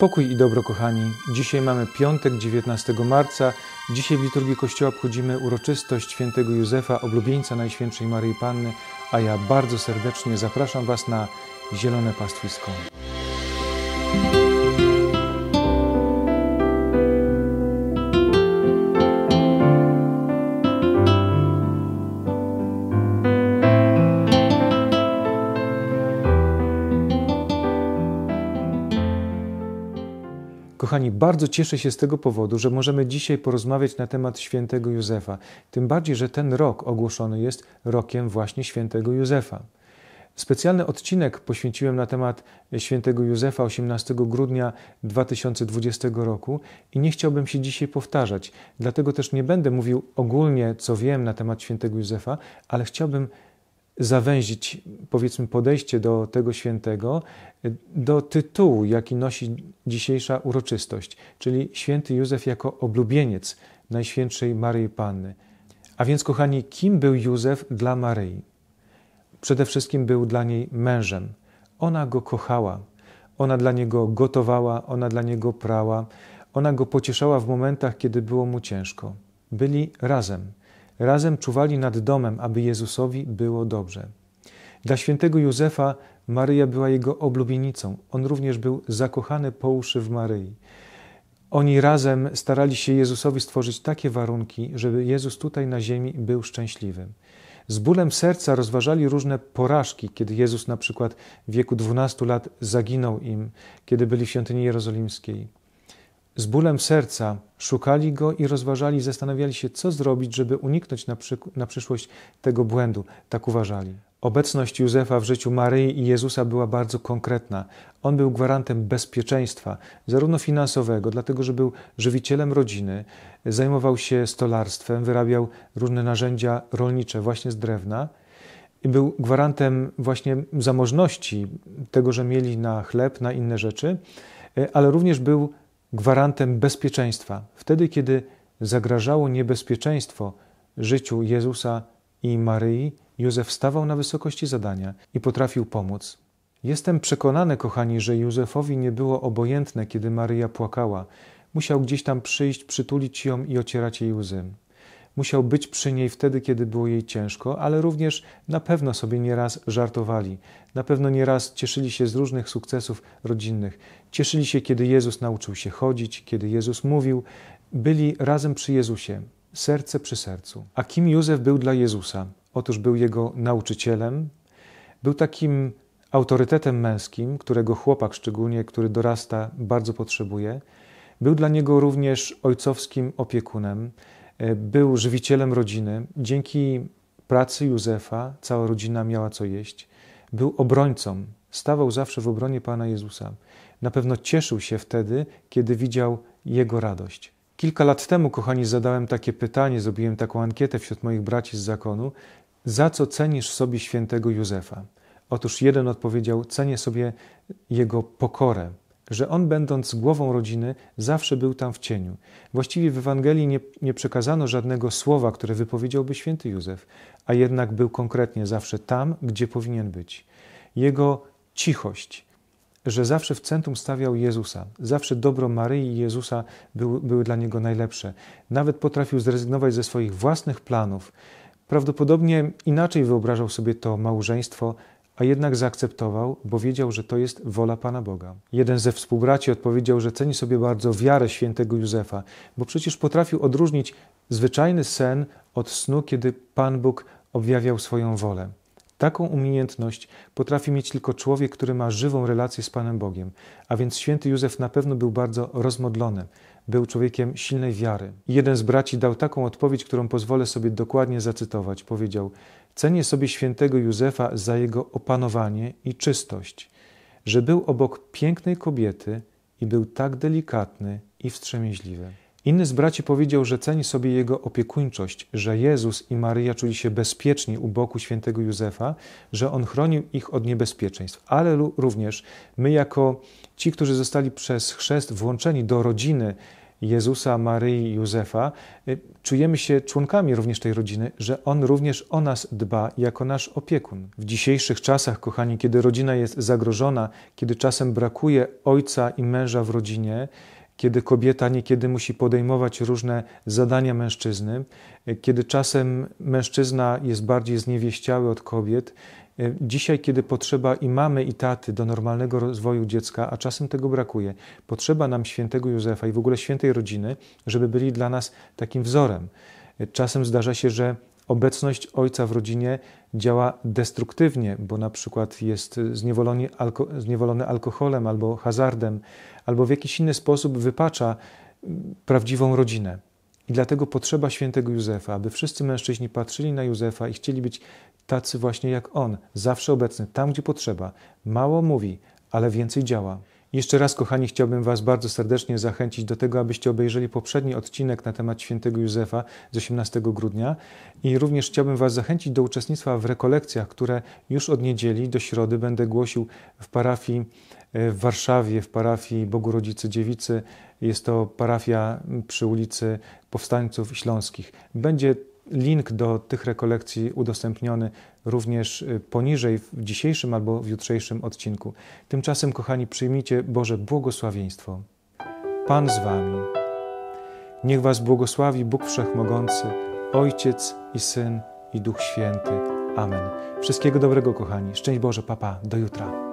Pokój i dobro, kochani. Dzisiaj mamy piątek, 19 marca. Dzisiaj w liturgii Kościoła obchodzimy uroczystość świętego Józefa, oblubieńca Najświętszej Maryi Panny, a ja bardzo serdecznie zapraszam Was na Zielone Pastwisko. Kochani, bardzo cieszę się z tego powodu, że możemy dzisiaj porozmawiać na temat świętego Józefa. Tym bardziej, że ten rok ogłoszony jest rokiem właśnie świętego Józefa. Specjalny odcinek poświęciłem na temat świętego Józefa 18 grudnia 2020 roku i nie chciałbym się dzisiaj powtarzać. Dlatego też nie będę mówił ogólnie, co wiem na temat świętego Józefa, ale chciałbym zawęzić, powiedzmy, podejście do tego świętego do tytułu, jaki nosi dzisiejsza uroczystość, czyli święty Józef jako oblubieniec Najświętszej Maryi Panny. A więc, kochani, kim był Józef dla Maryi? Przede wszystkim był dla niej mężem. Ona go kochała, ona dla niego gotowała, ona dla niego prała, ona go pocieszała w momentach, kiedy było mu ciężko. Byli razem. Razem czuwali nad domem, aby Jezusowi było dobrze. Dla świętego Józefa Maryja była jego oblubienicą. On również był zakochany po uszy w Maryi. Oni razem starali się Jezusowi stworzyć takie warunki, żeby Jezus tutaj na ziemi był szczęśliwym. Z bólem serca rozważali różne porażki, kiedy Jezus na przykład w wieku 12 lat zaginął im, kiedy byli w świątyni jerozolimskiej. Z bólem serca szukali go i rozważali, zastanawiali się, co zrobić, żeby uniknąć na, przy, na przyszłość tego błędu. Tak uważali. Obecność Józefa w życiu Maryi i Jezusa była bardzo konkretna. On był gwarantem bezpieczeństwa, zarówno finansowego, dlatego że był żywicielem rodziny, zajmował się stolarstwem, wyrabiał różne narzędzia rolnicze właśnie z drewna i był gwarantem właśnie zamożności, tego, że mieli na chleb, na inne rzeczy, e, ale również był gwarantem bezpieczeństwa. Wtedy, kiedy zagrażało niebezpieczeństwo życiu Jezusa i Maryi, Józef stawał na wysokości zadania i potrafił pomóc. Jestem przekonany, kochani, że Józefowi nie było obojętne, kiedy Maryja płakała. Musiał gdzieś tam przyjść, przytulić ją i ocierać jej łzy musiał być przy niej wtedy, kiedy było jej ciężko, ale również na pewno sobie nieraz żartowali. Na pewno nieraz cieszyli się z różnych sukcesów rodzinnych. Cieszyli się, kiedy Jezus nauczył się chodzić, kiedy Jezus mówił. Byli razem przy Jezusie, serce przy sercu. A kim Józef był dla Jezusa? Otóż był jego nauczycielem, był takim autorytetem męskim, którego chłopak szczególnie, który dorasta, bardzo potrzebuje. Był dla niego również ojcowskim opiekunem. E, był żywicielem rodziny. Dzięki pracy Józefa cała rodzina miała co jeść. Był obrońcą, stawał zawsze w obronie Pana Jezusa. Na pewno cieszył się wtedy, kiedy widział Jego radość. Kilka lat temu, kochani, zadałem takie pytanie, zrobiłem taką ankietę wśród moich braci z zakonu. Za co cenisz sobie świętego Józefa? Otóż jeden odpowiedział: Cenię sobie jego pokorę, że on, będąc głową rodziny, zawsze był tam w cieniu. Właściwie w Ewangelii nie, nie przekazano żadnego słowa, które wypowiedziałby święty Józef, a jednak był konkretnie zawsze tam, gdzie powinien być. Jego cichość, że zawsze w centrum stawiał Jezusa. Zawsze dobro Maryi i Jezusa były, były, dla niego najlepsze. Nawet potrafił zrezygnować ze swoich własnych planów. Prawdopodobnie inaczej wyobrażał sobie to małżeństwo a jednak zaakceptował, bo wiedział, że to jest wola Pana Boga. Jeden ze współbraci odpowiedział, że ceni sobie bardzo wiarę świętego Józefa, bo przecież potrafił odróżnić zwyczajny sen od snu, kiedy Pan Bóg objawiał swoją wolę. Taką umiejętność potrafi mieć tylko człowiek, który ma żywą relację z Panem Bogiem, a więc święty Józef na pewno był bardzo rozmodlony, był człowiekiem silnej wiary. Jeden z braci dał taką odpowiedź, którą pozwolę sobie dokładnie zacytować. Powiedział: Cenię sobie świętego Józefa za jego opanowanie i czystość, że był obok pięknej kobiety i był tak delikatny i wstrzemięźliwy. Inny z braci powiedział, że ceni sobie jego opiekuńczość, że Jezus i Maryja czuli się bezpieczni u boku świętego Józefa, że on chronił ich od niebezpieczeństw, ale również my, jako ci, którzy zostali przez chrzest włączeni do rodziny Jezusa, Maryi i Józefa, y, czujemy się członkami również tej rodziny, że On również o nas dba jako nasz opiekun. W dzisiejszych czasach, kochani, kiedy rodzina jest zagrożona, kiedy czasem brakuje ojca i męża w rodzinie, kiedy kobieta niekiedy musi podejmować różne zadania mężczyzny, e, kiedy czasem mężczyzna jest bardziej zniewieściały od kobiet. E, dzisiaj, kiedy potrzeba i mamy, i taty do normalnego rozwoju dziecka, a czasem tego brakuje, potrzeba nam świętego Józefa i w ogóle świętej rodziny, żeby byli dla nas takim wzorem. E, czasem zdarza się, że obecność ojca w rodzinie działa destruktywnie, bo na przykład jest zniewolony, alko zniewolony alkoholem albo hazardem, albo w jakiś inny sposób wypacza mm, prawdziwą rodzinę. I dlatego potrzeba świętego Józefa, aby wszyscy mężczyźni patrzyli na Józefa i chcieli być tacy właśnie jak on, zawsze obecny, tam gdzie potrzeba. Mało mówi, ale więcej działa. Jeszcze raz, kochani, chciałbym Was bardzo serdecznie zachęcić do tego, abyście obejrzeli poprzedni odcinek na temat świętego Józefa z 18 grudnia i również chciałbym Was zachęcić do uczestnictwa w rekolekcjach, które już od niedzieli do środy będę głosił w parafii e, w Warszawie, w parafii Bogu Rodzicy Dziewicy. Jest to parafia przy ulicy Powstańców Śląskich. Będzie Link do tych rekolekcji udostępniony również y, poniżej w dzisiejszym albo w jutrzejszym odcinku. Tymczasem, kochani, przyjmijcie Boże błogosławieństwo. Pan z Wami. Niech Was błogosławi Bóg Wszechmogący, Ojciec i Syn i Duch Święty. Amen. Wszystkiego dobrego, kochani. Szczęść Boże, papa. Do jutra.